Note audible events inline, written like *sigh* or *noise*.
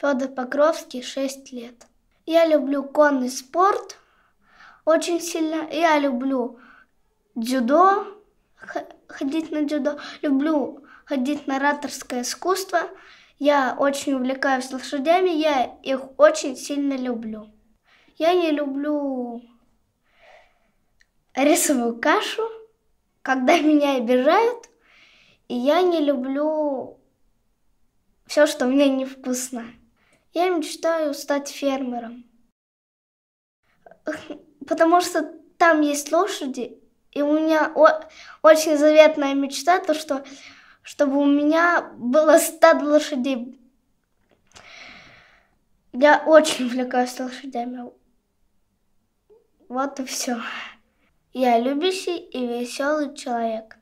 Федор Покровский, 6 лет. Я люблю конный спорт очень сильно. Я люблю дзюдо, ходить на дзюдо. Люблю ходить на ораторское искусство. Я очень увлекаюсь лошадями, я их очень сильно люблю. Я не люблю рисовую кашу, когда *laughs* меня обижают. И я не люблю все, что мне невкусно. Я мечтаю стать фермером. Потому что там есть лошади, и у меня очень заветная мечта, то что чтобы у меня было стадо лошадей. Я очень увлекаюсь лошадями. Вот и все. Я любящий и веселый человек.